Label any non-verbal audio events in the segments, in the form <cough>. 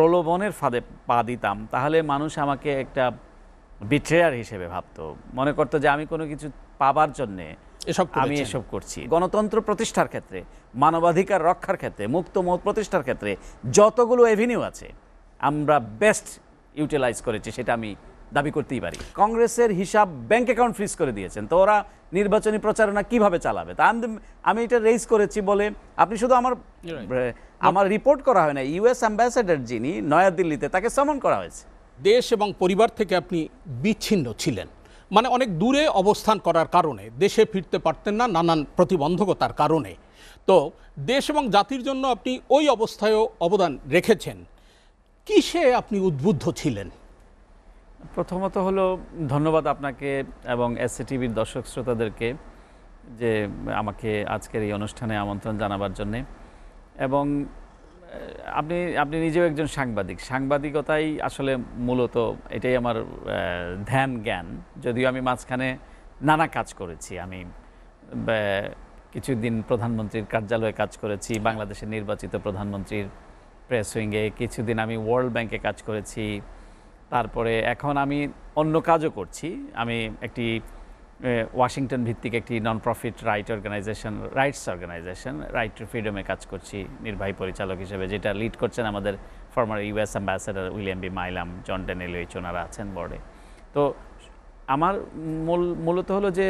প্রলোভনের ফাঁদে পা দিতাম তাহলে মানুষ আমাকে একটা বিট্রেয়ার হিসেবে ভাবতো মনে করতো যে আমি কোনো কিছু পাবার জন্যে এসব আমি এসব করছি গণতন্ত্র প্রতিষ্ঠার ক্ষেত্রে মানবাধিকার রক্ষার ক্ষেত্রে মুক্ত মত প্রতিষ্ঠার ক্ষেত্রে যতগুলো এভিনিউ আছে আমরা বেস্ট ইউটিলাইজ করেছি সেটা আমি দাবি করতেই পারি কংগ্রেসের হিসাব ব্যাঙ্ক অ্যাকাউন্ট ফ্রিজ করে দিয়েছেন তো ওরা নির্বাচনী প্রচারণা কিভাবে চালাবে তা আমি এটা রেজ করেছি বলে আপনি শুধু আমার আমার রিপোর্ট করা হয় না ইউএস অ্যাম্বাসেডার যিনি নয়াদিল্লিতে তাকে সমন করা হয়েছে দেশ এবং পরিবার থেকে আপনি বিচ্ছিন্ন ছিলেন মানে অনেক দূরে অবস্থান করার কারণে দেশে ফিরতে পারতেন না নানান প্রতিবন্ধকতার কারণে তো দেশ এবং জাতির জন্য আপনি ওই অবস্থায়ও অবদান রেখেছেন কিসে আপনি উদ্বুদ্ধ ছিলেন প্রথমত হলো ধন্যবাদ আপনাকে এবং এস টিভির দর্শক শ্রোতাদেরকে যে আমাকে আজকের এই অনুষ্ঠানে আমন্ত্রণ জানাবার জন্যে এবং আপনি আপনি নিজেও একজন সাংবাদিক সাংবাদিকতাই আসলে মূলত এটাই আমার ধ্যান জ্ঞান যদিও আমি মাঝখানে নানা কাজ করেছি আমি কিছুদিন প্রধানমন্ত্রীর কার্যালয়ে কাজ করেছি বাংলাদেশের নির্বাচিত প্রধানমন্ত্রীর প্রেস উইংয়ে কিছুদিন আমি ওয়ার্ল্ড ব্যাংকে কাজ করেছি তারপরে এখন আমি অন্য কাজও করছি আমি একটি ওয়াশিংটন ভিত্তিক একটি non profit right organisation rights organisation right to ফ্রিডমে কাজ করছি নির্বাহী পরিচালক হিসেবে যেটা লিড করছেন আমাদের former US ambassador William B Milam John H ওনারা আছেন বোর্ডে তো আমার মূল মূলত হলো যে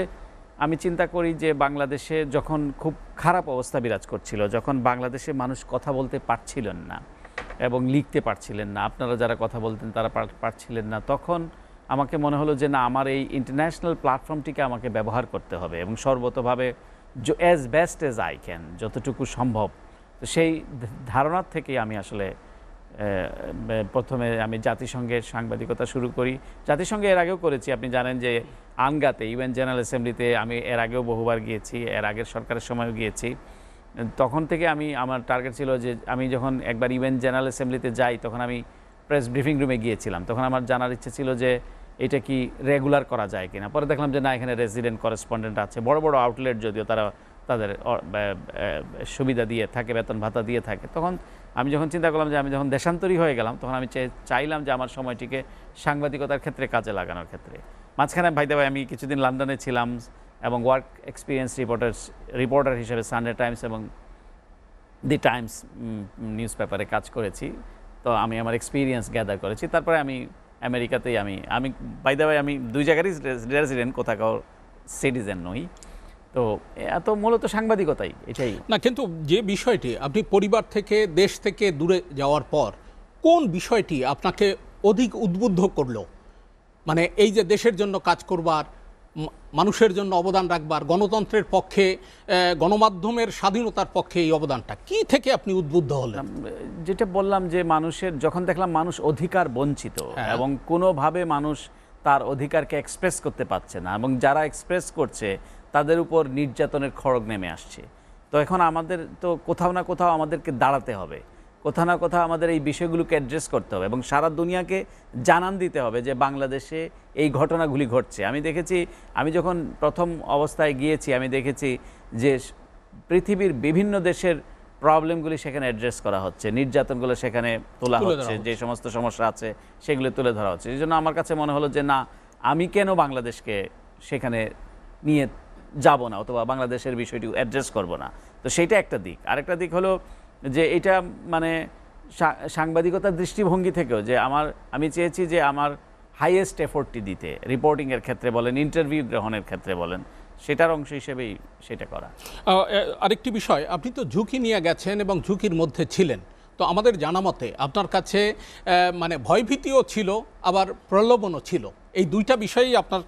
আমি চিন্তা করি যে বাংলাদেশে যখন খুব খারাপ অবস্থা বিরাজ করছিল যখন বাংলাদেশে মানুষ কথা বলতে পারছিলেন না এবং লিখতে পারছিলেন না আপনারা যারা কথা বলতেন তারা পারছিলেন না তখন আমাকে মনে হলো যে না আমার এই ইন্টারন্যাশনাল প্ল্যাটফর্মটিকে আমাকে ব্যবহার করতে হবে এবং সর্বতভাবে as best as I can যতটুকু সম্ভব তো সেই ধারণার থেকেই আমি আসলে প্রথমে আমি জাতিসংঘের সাংবাদিকতা শুরু করি জাতিসংঘে এর আগেও করেছি আপনি জানেন যে আনগাতে ইউএন জেনারেল অ্যাসেম্বলিতে আমি এর আগেও বহুবার গিয়েছি এর আগের সরকারের সময়ও গিয়েছি তখন থেকে আমি আমার টার্গেট ছিল যে আমি যখন একবার ইভেন্ট জেনারেল অ্যাসেম্বলিতে যাই তখন আমি প্রেস ব্রিফিং রুমে গিয়েছিলাম তখন আমার জানার ইচ্ছে ছিল যে এটা কি রেগুলার করা যায় কিনা পরে দেখলাম যে না এখানে রেসিডেন্ট করেসপন্ডেন্ট আছে বড় বড় আউটলেট যদিও তারা তাদের সুবিধা দিয়ে থাকে বেতন ভাতা দিয়ে থাকে তখন আমি যখন চিন্তা করলাম যে আমি যখন দেশান্তরী হয়ে গেলাম তখন আমি চাইলাম যে আমার সময়টিকে সাংবাদিকতার ক্ষেত্রে কাজে লাগানোর ক্ষেত্রে মাঝখানে ভাইদে ভাই আমি কিছুদিন লন্ডনে ছিলাম এবং ওয়ার্ক এক্সপিরিয়েন্স রিপোর্টার রিপোর্টার হিসেবে সানডে টাইমস এবং দি টাইমস নিউজ পেপারে কাজ করেছি তো আমি আমার এক্সপিরিয়েন্স গ্যাদার করেছি তারপরে আমি আমেরিকাতেই আমি আমি বাই দা আমি দুই জায়গারই রেসিডেন্ট কোথাও সিটিজেন নই তো এত মূলত সাংবাদিকতাই এটাই না কিন্তু যে বিষয়টি আপনি পরিবার থেকে দেশ থেকে দূরে যাওয়ার পর কোন বিষয়টি আপনাকে অধিক উদ্বুদ্ধ করলো মানে এই যে দেশের জন্য কাজ করবার মানুষের জন্য অবদান রাখবার গণতন্ত্রের পক্ষে গণমাধ্যমের স্বাধীনতার পক্ষে এই অবদানটা কি থেকে আপনি উদ্বুদ্ধ হলেন যেটা বললাম যে মানুষের যখন দেখলাম মানুষ অধিকার বঞ্চিত হ্যাঁ। এবং কোনোভাবে মানুষ তার অধিকারকে এক্সপ্রেস করতে পারছে না এবং যারা এক্সপ্রেস করছে তাদের উপর নির্যাতনের খড়গ নেমে আসছে তো এখন আমাদের তো কোথাও না কোথাও আমাদেরকে দাঁড়াতে হবে কোথা না কোথাও আমাদের এই বিষয়গুলোকে অ্যাড্রেস করতে হবে এবং সারা দুনিয়াকে জানান দিতে হবে যে বাংলাদেশে এই ঘটনাগুলি ঘটছে আমি দেখেছি আমি যখন প্রথম অবস্থায় গিয়েছি আমি দেখেছি যে পৃথিবীর বিভিন্ন দেশের প্রবলেমগুলি সেখানে অ্যাড্রেস করা হচ্ছে নির্যাতনগুলো সেখানে তোলা হচ্ছে যে সমস্ত সমস্যা আছে সেগুলো তুলে ধরা হচ্ছে এই জন্য আমার কাছে মনে হলো যে না আমি কেন বাংলাদেশকে সেখানে নিয়ে যাব না অথবা বাংলাদেশের বিষয়টি অ্যাড্রেস করব না তো সেটা একটা দিক আরেকটা দিক হলো যে এটা মানে সাংবাদিকতার দৃষ্টিভঙ্গি থেকেও যে আমার আমি চেয়েছি যে আমার হাইয়েস্ট এফোর্টটি দিতে রিপোর্টিংয়ের ক্ষেত্রে বলেন ইন্টারভিউ গ্রহণের ক্ষেত্রে বলেন সেটার অংশ হিসেবেই সেটা করা আরেকটি বিষয় আপনি তো ঝুঁকি নিয়ে গেছেন এবং ঝুঁকির মধ্যে ছিলেন তো আমাদের জানা মতে আপনার কাছে মানে ভয়ভীতিও ছিল আবার প্রলোভনও ছিল এই দুইটা বিষয়ই আপনার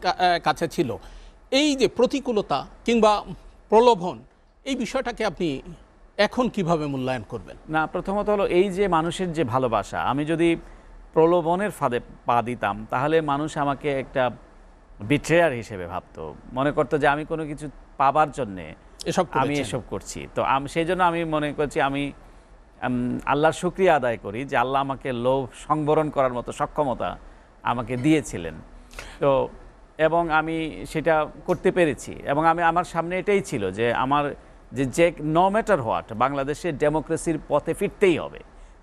কাছে ছিল এই যে প্রতিকূলতা কিংবা প্রলোভন এই বিষয়টাকে আপনি এখন কিভাবে মূল্যায়ন করবেন না প্রথমত হলো এই যে মানুষের যে ভালোবাসা আমি যদি প্রলোভনের ফাঁদে পা দিতাম তাহলে মানুষ আমাকে একটা বিট্রেয়ার হিসেবে ভাবতো মনে করতো যে আমি কোনো কিছু পাবার জন্যে এসব আমি এসব করছি তো আমি সেই জন্য আমি মনে করছি আমি আল্লাহর শুক্রিয়া আদায় করি যে আল্লাহ আমাকে লোভ সংবরণ করার মতো সক্ষমতা আমাকে দিয়েছিলেন তো এবং আমি সেটা করতে পেরেছি এবং আমি আমার সামনে এটাই ছিল যে আমার যে যে নো ম্যাটার হোয়াট বাংলাদেশে ডেমোক্রেসির পথে ফিরতেই হবে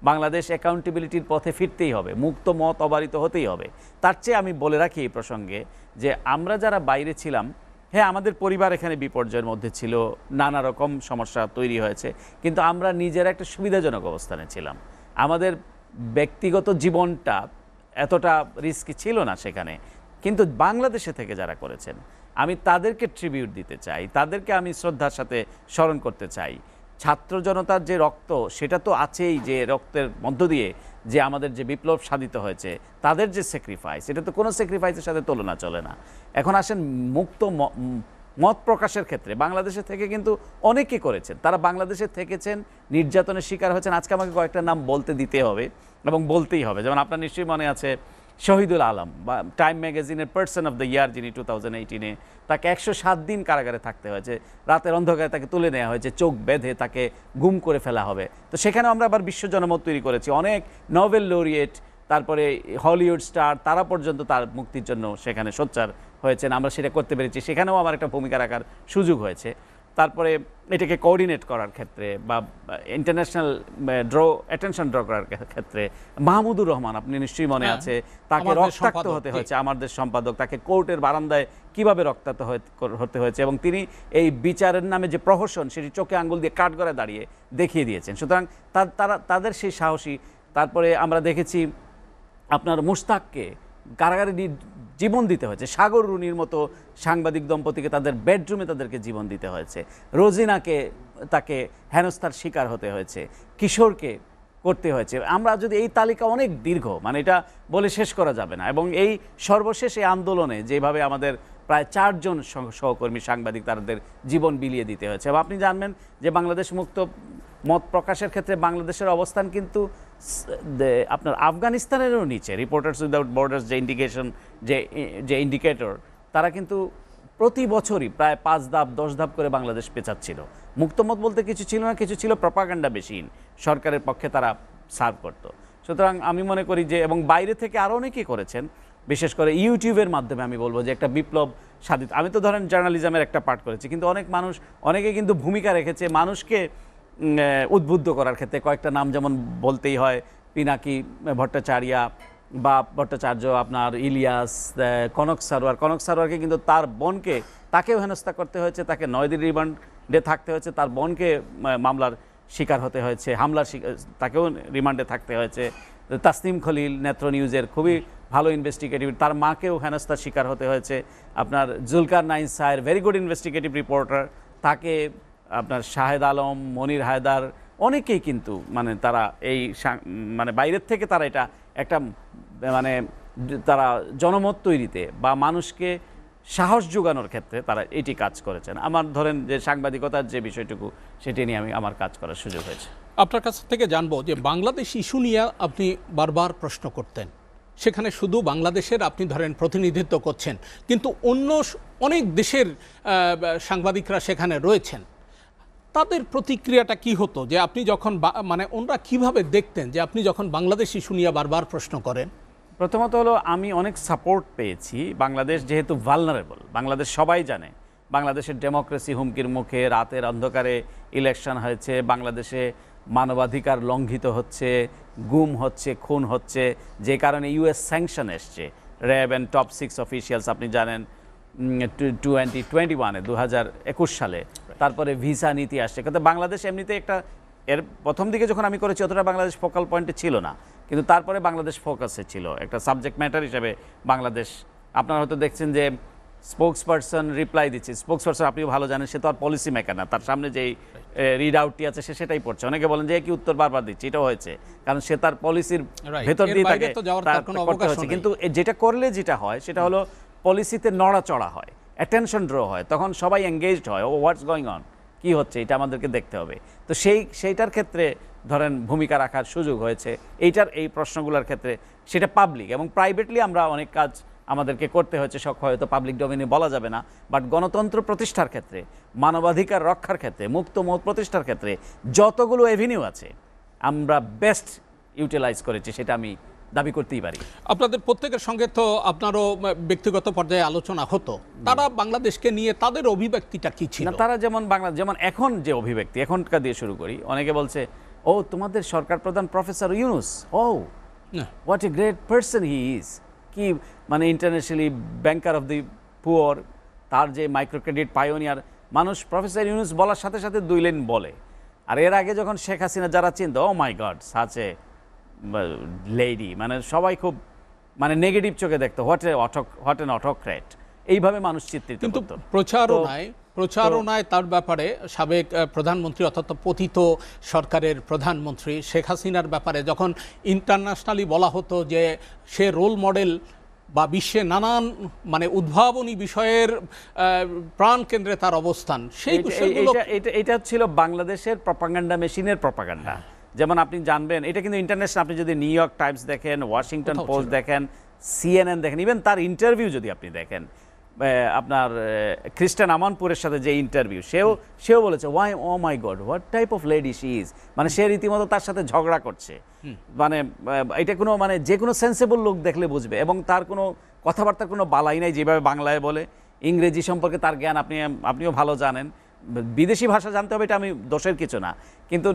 বাংলাদেশ অ্যাকাউন্টেবিলিটির পথে ফিরতেই হবে মুক্ত মত অবারিত হতেই হবে তার চেয়ে আমি বলে রাখি এই প্রসঙ্গে যে আমরা যারা বাইরে ছিলাম হ্যাঁ আমাদের পরিবার এখানে বিপর্যয়ের মধ্যে ছিল নানা রকম সমস্যা তৈরি হয়েছে কিন্তু আমরা নিজের একটা সুবিধাজনক অবস্থানে ছিলাম আমাদের ব্যক্তিগত জীবনটা এতটা রিস্কি ছিল না সেখানে কিন্তু বাংলাদেশে থেকে যারা করেছেন আমি তাদেরকে ট্রিবিউট দিতে চাই তাদেরকে আমি শ্রদ্ধার সাথে স্মরণ করতে চাই ছাত্র জনতার যে রক্ত সেটা তো আছেই যে রক্তের মধ্য দিয়ে যে আমাদের যে বিপ্লব সাধিত হয়েছে তাদের যে স্যাক্রিফাইস এটা তো কোনো স্যাক্রিফাইসের সাথে তুলনা চলে না এখন আসেন মুক্ত মত প্রকাশের ক্ষেত্রে বাংলাদেশে থেকে কিন্তু অনেকে করেছেন তারা বাংলাদেশে থেকেছেন নির্যাতনের শিকার হয়েছেন আজকে আমাকে কয়েকটা নাম বলতে দিতে হবে এবং বলতেই হবে যেমন আপনার নিশ্চয়ই মনে আছে শহীদুল আলম বা টাইম ম্যাগাজিনের পার্সন অফ দ্য ইয়ার যিনি টু থাউজেন্ড এইটিনে তাকে একশো সাত দিন কারাগারে থাকতে হয়েছে রাতের অন্ধকারে তাকে তুলে নেওয়া হয়েছে চোখ বেঁধে তাকে গুম করে ফেলা হবে তো সেখানে আমরা আবার বিশ্ব জনমত তৈরি করেছি অনেক নভেল লোরিয়েট তারপরে হলিউড স্টার তারা পর্যন্ত তার মুক্তির জন্য সেখানে সোচ্চার হয়েছেন আমরা সেটা করতে পেরেছি সেখানেও আমার একটা ভূমিকা রাখার সুযোগ হয়েছে তারপরে এটাকে কোঅর্ডিনেট করার ক্ষেত্রে বা ইন্টারন্যাশনাল ড্র অ্যাটেনশন ড্র করার ক্ষেত্রে মাহমুদুর রহমান আপনি নিশ্চয়ই মনে হ্যাঁ, আছে তাকে রক্তাক্ত হতে হয়েছে আমাদের সম্পাদক তাকে কোর্টের বারান্দায় কিভাবে রক্তাক্ত হতে হয়েছে এবং তিনি এই বিচারের নামে যে প্রহসন সেটি চোখে আঙ্গুল দিয়ে কাঠগড়ায় দাঁড়িয়ে দেখিয়ে দিয়েছেন সুতরাং তারা তাদের সেই সাহসী তারপরে আমরা দেখেছি আপনার মুস্তাককে কারাগারে জীবন দিতে হয়েছে সাগর রুনির মতো সাংবাদিক দম্পতিকে তাদের বেডরুমে তাদেরকে জীবন দিতে হয়েছে রোজিনাকে তাকে হেনস্থার শিকার হতে হয়েছে কিশোরকে করতে হয়েছে আমরা যদি এই তালিকা অনেক দীর্ঘ মানে এটা বলে শেষ করা যাবে না এবং এই সর্বশেষ এই আন্দোলনে যেভাবে আমাদের প্রায় চারজন সহকর্মী সাংবাদিক তাদের জীবন বিলিয়ে দিতে হয়েছে এবং আপনি জানবেন যে বাংলাদেশ মুক্ত মত প্রকাশের ক্ষেত্রে বাংলাদেশের অবস্থান কিন্তু আপনার আফগানিস্তানেরও নিচে রিপোর্টার্স উইদাউট বর্ডার্স যে ইন্ডিকেশন যে যে ইন্ডিকেটর তারা কিন্তু প্রতি বছরই প্রায় পাঁচ ধাপ দশ ধাপ করে বাংলাদেশ পেঁচাচ্ছিল মুক্তমত বলতে কিছু ছিল না কিছু ছিল প্রপাগান্ডা বেশিন সরকারের পক্ষে তারা সার্ভ করত সুতরাং আমি মনে করি যে এবং বাইরে থেকে আরও অনেকে করেছেন বিশেষ করে ইউটিউবের মাধ্যমে আমি বলবো যে একটা বিপ্লব সাধিত আমি তো ধরেন জার্নালিজমের একটা পাঠ করেছি কিন্তু অনেক মানুষ অনেকে কিন্তু ভূমিকা রেখেছে মানুষকে উদ্বুদ্ধ করার ক্ষেত্রে কয়েকটা নাম যেমন বলতেই হয় পিনাকি ভট্টাচার্যা বা ভট্টাচার্য আপনার ইলিয়াস কনক সারোয়ার কনক সারোয়ারকে কিন্তু তার বোনকে তাকেও হেনস্থা করতে হয়েছে তাকে নয় দিন রিমান্ডে থাকতে হয়েছে তার বোনকে মামলার শিকার হতে হয়েছে হামলার তাকেও রিমান্ডে থাকতে হয়েছে তাসনিম খলিল নেত্র নিউজের খুবই ভালো ইনভেস্টিগেটিভ তার মাকেও হেনস্থার শিকার হতে হয়েছে আপনার Zulkarnain Saer very good investigative reporter তাকে আপনার শাহেদ আলম মনির হায়দার অনেকেই কিন্তু মানে তারা এই মানে বাইরের থেকে তারা এটা একটা মানে তারা জনমত তৈরিতে বা মানুষকে সাহস যোগানোর ক্ষেত্রে তারা এটি কাজ করেছেন আমার ধরেন যে সাংবাদিকতার যে বিষয়টুকু সেটি নিয়ে আমি আমার কাজ করার সুযোগ হয়েছে আপনার কাছ থেকে জানবো যে বাংলাদেশ ইস্যু নিয়ে আপনি বারবার প্রশ্ন করতেন সেখানে শুধু বাংলাদেশের আপনি ধরেন প্রতিনিধিত্ব করছেন কিন্তু অন্য অনেক দেশের সাংবাদিকরা সেখানে রয়েছেন তাদের প্রতিক্রিয়াটা কি হতো যে আপনি যখন মানে ওনারা কিভাবে দেখতেন যে আপনি যখন শিশু নিয়ে বারবার প্রশ্ন করেন প্রথমত হলো আমি অনেক সাপোর্ট পেয়েছি বাংলাদেশ যেহেতু ভালনারেবল বাংলাদেশ সবাই জানে বাংলাদেশের ডেমোক্রেসি হুমকির মুখে রাতের অন্ধকারে ইলেকশন হয়েছে বাংলাদেশে মানবাধিকার লঙ্ঘিত হচ্ছে গুম হচ্ছে খুন হচ্ছে যে কারণে ইউএস স্যাংশন এসছে RAB and top six officials আপনি জানেন টোয়েন্টি টোয়েন্টি ওয়ানে দু হাজার একুশ সালে তারপরে ভিসা নীতি আসছে কিন্তু বাংলাদেশ এমনিতে একটা এর প্রথম দিকে যখন আমি করেছি অতটা বাংলাদেশ ফোকাল পয়েন্টে ছিল না কিন্তু তারপরে বাংলাদেশ ফোকাসে ছিল একটা সাবজেক্ট ম্যাটার বাংলাদেশ আপনারা হয়তো দেখছেন যে পার্সন রিপ্লাই দিচ্ছে পার্সন আপনিও ভালো জানেন সে তো আর পলিসি মেকার না তার সামনে যেই রিড আউটটি আছে সে সেটাই পড়ছে অনেকে বলেন যে কি উত্তর বারবার দিচ্ছে এটাও হয়েছে কারণ সে তার পলিসির ভেতর দিয়ে তাকে কিন্তু যেটা করলে যেটা হয় সেটা হলো পলিসিতে নড়াচড়া হয় অ্যাটেনশন ড্র হয় তখন সবাই এঙ্গেজড হয় ও হোয়াটস গোয়িং অন কী হচ্ছে এটা আমাদেরকে দেখতে হবে তো সেই সেইটার ক্ষেত্রে ধরেন ভূমিকা রাখার সুযোগ হয়েছে এইটার এই প্রশ্নগুলোর ক্ষেত্রে সেটা পাবলিক এবং প্রাইভেটলি আমরা অনেক কাজ আমাদেরকে করতে হয়েছে সব হয়তো পাবলিক ডোমিনে বলা যাবে না বাট গণতন্ত্র প্রতিষ্ঠার ক্ষেত্রে মানবাধিকার রক্ষার ক্ষেত্রে মুক্ত মত প্রতিষ্ঠার ক্ষেত্রে যতগুলো এভিনিউ আছে আমরা বেস্ট ইউটিলাইজ করেছি সেটা আমি দাবি করতেই পারি আপনাদের প্রত্যেকের সঙ্গে তো আপনারও ব্যক্তিগত পর্যায়ে আলোচনা হতো তারা বাংলাদেশকে নিয়ে তাদের অভিব্যক্তিটা কি ছিল তারা যেমন বাংলা যেমন এখন যে অভিব্যক্তি এখনকার দিয়ে শুরু করি অনেকে বলছে ও তোমাদের সরকার প্রধান প্রফেসর ইউনুস ও what a great person he is কি মানে internationally banker of the poor তার যে মাইক্রো ক্রেডিট পায়োনিয়ার মানুষ প্রফেসর ইউনুস বলার সাথে সাথে দুই লেন বলে আর এর আগে যখন শেখ হাসিনা যারা চিন্তা ও মাই গড সাচে লেডি মানে সবাই খুব মানে নেগেটিভ চোখে দেখতো হোয়াট এ অটক হোয়াট এন অটোক্র্যাট এইভাবে মানুষ চিত্রিত কিন্তু প্রচারণায় প্রচারণায় তার ব্যাপারে সাবেক প্রধানমন্ত্রী অর্থাৎ পতিত সরকারের প্রধানমন্ত্রী শেখ হাসিনার ব্যাপারে যখন ইন্টারন্যাশনালি বলা হতো যে সে রোল মডেল বা বিশ্বে নানান মানে উদ্ভাবনী বিষয়ের প্রাণ কেন্দ্রে তার অবস্থান সেই বিষয়গুলো এটা এটা ছিল বাংলাদেশের প্রপাগান্ডা মেশিনের প্রপাগান্ডা যেমন আপনি জানবেন এটা কিন্তু ইন্টারন্যাশনাল আপনি যদি নিউ ইয়র্ক টাইমস দেখেন ওয়াশিংটন পোস্ট দেখেন সিএনএন দেখেন ইভেন তার ইন্টারভিউ যদি আপনি দেখেন আপনার খ্রিস্টান আমানপুরের সাথে যে ইন্টারভিউ সেও সেও বলেছে why oh my God what type of lady she is মানে সে রীতিমতো তার সাথে ঝগড়া করছে মানে এটা কোনো মানে যে কোনো সেন্সেবল লোক দেখলে বুঝবে এবং তার কোনো কথাবার্তার কোনো বালাই নাই যেভাবে বাংলায় বলে ইংরেজি সম্পর্কে তার জ্ঞান আপনি আপনিও ভালো জানেন বিদেশি ভাষা জানতে হবে এটা আমি দোষের কিছু না কিন্তু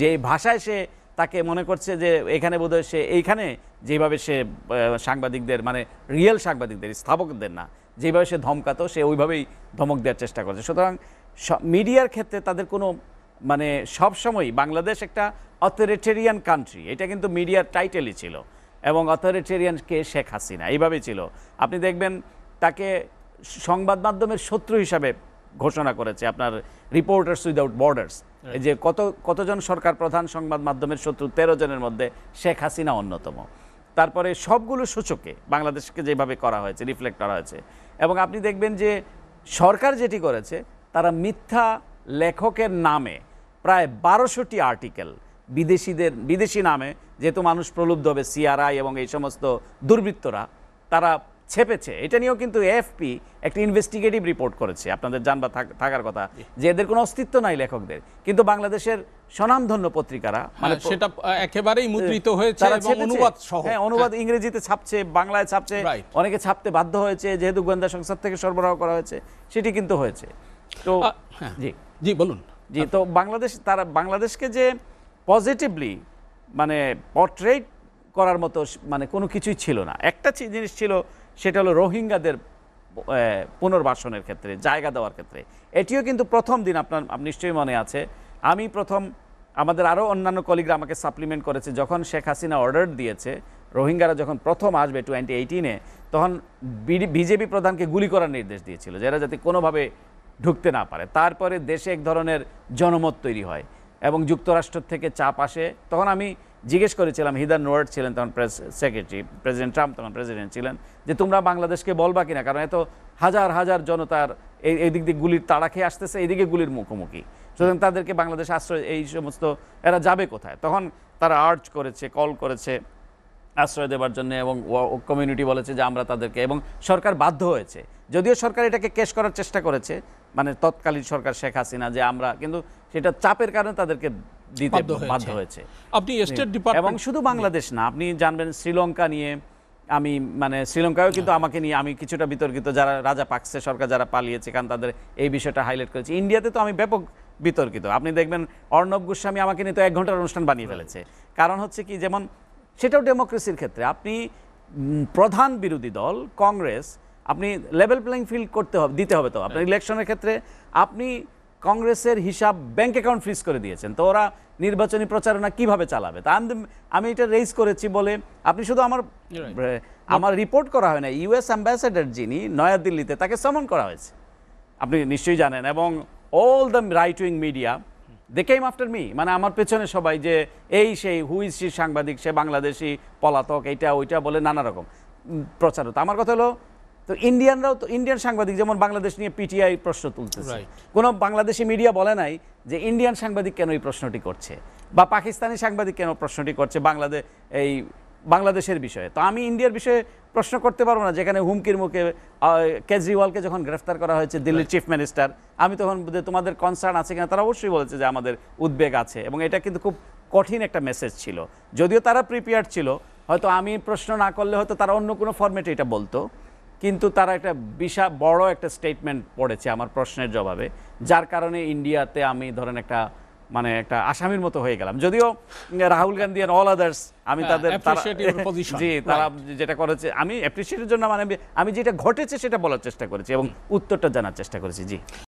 যে ভাষায় সে তাকে মনে করছে যে এখানে বোধহয় সে এইখানে যেভাবে সে সাংবাদিকদের মানে রিয়েল সাংবাদিকদের স্থাপকদের না যেভাবে সে ধমকাতো সে ওইভাবেই ধমক দেওয়ার চেষ্টা করছে সুতরাং মিডিয়ার ক্ষেত্রে তাদের কোনো মানে সবসময়ই বাংলাদেশ একটা অথরিটেরিয়ান কান্ট্রি এটা কিন্তু মিডিয়ার টাইটেলই ছিল এবং অথরিটেরিয়ানকে শেখ হাসিনা এইভাবেই ছিল আপনি দেখবেন তাকে সংবাদ মাধ্যমের শত্রু হিসাবে ঘোষণা করেছে আপনার রিপোর্টার্স উইদাউট বর্ডার্স এই যে কত কতজন সরকার প্রধান সংবাদ মাধ্যমের শত্রু তেরো জনের মধ্যে শেখ হাসিনা অন্যতম তারপরে সবগুলো সূচকে বাংলাদেশকে যেভাবে করা হয়েছে রিফ্লেক্ট করা হয়েছে এবং আপনি দেখবেন যে সরকার যেটি করেছে তারা মিথ্যা লেখকের নামে প্রায় বারোশোটি আর্টিকেল বিদেশিদের বিদেশি নামে যেহেতু মানুষ প্রলুব্ধ হবে সিআরআই এবং এই সমস্ত দুর্বৃত্তরা তারা ছেপেছে এটা নিয়েও কিন্তু এফপি একটা ইনভেস্টিগেটিভ রিপোর্ট করেছে আপনাদের জানবা থাকার কথা যে এদের কোনো অস্তিত্ব নাই লেখকদের কিন্তু বাংলাদেশের স্বনামধন্য পত্রিকারা হ্যাঁ, মানে সেটা একেবারেই মুদ্রিত হয়েছে অনুবাদ সহ হ্যাঁ অনুবাদ হ্যাঁ। ইংরেজিতে ছাপছে বাংলায় ছাপছে অনেকে ছাপতে বাধ্য হয়েছে যেহেতু গোয়েন্দা সংস্থা থেকে সরবরাহ করা হয়েছে সেটি কিন্তু হয়েছে তো হ্যাঁ। জি জি বলুন জি তো বাংলাদেশ তারা বাংলাদেশকে যে পজিটিভলি মানে পর্ট্রেট করার মতো মানে কোনো কিছুই ছিল না একটা জিনিস ছিল সেটা হলো রোহিঙ্গাদের পুনর্বাসনের ক্ষেত্রে জায়গা দেওয়ার ক্ষেত্রে এটিও কিন্তু প্রথম দিন আপনার নিশ্চয়ই মনে আছে আমি প্রথম আমাদের আরও অন্যান্য কলিগরা আমাকে সাপ্লিমেন্ট করেছে যখন শেখ হাসিনা অর্ডার দিয়েছে রোহিঙ্গারা যখন প্রথম আসবে টোয়েন্টি এইটিনে তখন বিজেপি প্রধানকে গুলি করার নির্দেশ দিয়েছিল যারা যাতে কোনোভাবে ঢুকতে না পারে তারপরে দেশে এক ধরনের জনমত তৈরি হয় এবং যুক্তরাষ্ট্র থেকে চাপ আসে তখন আমি জিজ্ঞেস করেছিলাম হিদার নোয়ার্ড ছিলেন তখন প্রেস সেক্রেটারি প্রেসিডেন্ট ট্রাম্প তখন প্রেসিডেন্ট ছিলেন যে তোমরা বাংলাদেশকে বলবা কিনা কারণ এত হাজার হাজার জনতার এই এই দিক দিয়ে গুলির তাড়া খেয়ে আসতেছে এইদিকে গুলির মুখোমুখি সুতরাং তাদেরকে বাংলাদেশ আশ্রয় এই সমস্ত এরা যাবে কোথায় তখন তারা আর্চ করেছে কল করেছে আশ্রয় দেবার জন্য এবং কমিউনিটি বলেছে যে আমরা তাদেরকে এবং সরকার বাধ্য হয়েছে যদিও সরকার এটাকে কেস করার চেষ্টা করেছে মানে তৎকালীন সরকার শেখ হাসিনা যে আমরা কিন্তু সেটা চাপের কারণে তাদেরকে দিতে বাধ্য হয়েছে আপনি স্টেট এবং শুধু বাংলাদেশ না আপনি জানবেন শ্রীলঙ্কা নিয়ে আমি মানে শ্রীলঙ্কায়ও হ্যাঁ। কিন্তু আমাকে নিয়ে আমি কিছুটা বিতর্কিত যারা রাজা পাকসে সরকার যারা পালিয়েছে কারণ তাদের এই বিষয়টা হাইলাইট করেছে ইন্ডিয়াতে তো আমি ব্যাপক বিতর্কিত আপনি দেখবেন অর্ণব গোস্বামী আমাকে নিয়ে তো এক ঘন্টার অনুষ্ঠান বানিয়ে হ্যাঁ। ফেলেছে কারণ হচ্ছে কি যেমন সেটাও ডেমোক্রেসির ক্ষেত্রে আপনি প্রধান বিরোধী দল কংগ্রেস আপনি লেভেল প্লেইং ফিল্ড করতে হবে দিতে হবে তো আপনার ইলেকশনের হ্যাঁ। ক্ষেত্রে আপনি কংগ্রেসের হিসাব ব্যাংক অ্যাকাউন্ট ফ্রিজ করে দিয়েছেন তো ওরা নির্বাচনী প্রচারণা কিভাবে চালাবে তা আমি এটা রেজ করেছি বলে আপনি শুধু আমার আমার রিপোর্ট করা হয় না ইউএস অ্যাম্বাসেডার যিনি নয়াদিল্লিতে তাকে সমন করা হয়েছে আপনি নিশ্চয়ই জানেন এবং all the right wing media they came after me মানে আমার পেছনে সবাই যে এই সেই হুইজ সাংবাদিক সে বাংলাদেশি পলাতক এইটা ওইটা বলে নানা রকম প্রচারত আমার কথা হলো তো ইন্ডিয়ানরাও তো ইন্ডিয়ান সাংবাদিক যেমন বাংলাদেশ নিয়ে পিটিআই প্রশ্ন তুলতেছে কোনো বাংলাদেশি মিডিয়া বলে নাই যে ইন্ডিয়ান সাংবাদিক কেন এই প্রশ্নটি করছে বা পাকিস্তানি সাংবাদিক কেন প্রশ্নটি করছে বাংলাদেশ এই বাংলাদেশের বিষয়ে তো আমি ইন্ডিয়ার বিষয়ে প্রশ্ন করতে পারবো না যেখানে হুমকির মুখে কেজরিওয়ালকে যখন গ্রেফতার করা হয়েছে দিল্লির চিফ মিনিস্টার আমি তখন তোমাদের কনসার্ন আছে কিনা তারা অবশ্যই বলেছে যে আমাদের উদ্বেগ আছে এবং এটা কিন্তু খুব কঠিন একটা মেসেজ ছিল যদিও তারা প্রিপেয়ার ছিল হয়তো আমি প্রশ্ন না করলে হয়তো তারা অন্য কোনো ফর্মেটে এটা বলতো কিন্তু তারা একটা বিশাল বড় একটা স্টেটমেন্ট পড়েছে আমার প্রশ্নের জবাবে যার কারণে ইন্ডিয়াতে আমি ধরেন একটা মানে একটা আসামির মতো হয়ে গেলাম যদিও রাহুল গান্ধী অল আদার্স আমি হ্যাঁ, তাদের <laughs> জি তারা যেটা করেছে আমি অ্যাপ্রিসিয়েটের জন্য মানে আমি যেটা ঘটেছে সেটা বলার চেষ্টা করেছি এবং উত্তরটা জানার চেষ্টা করেছি জি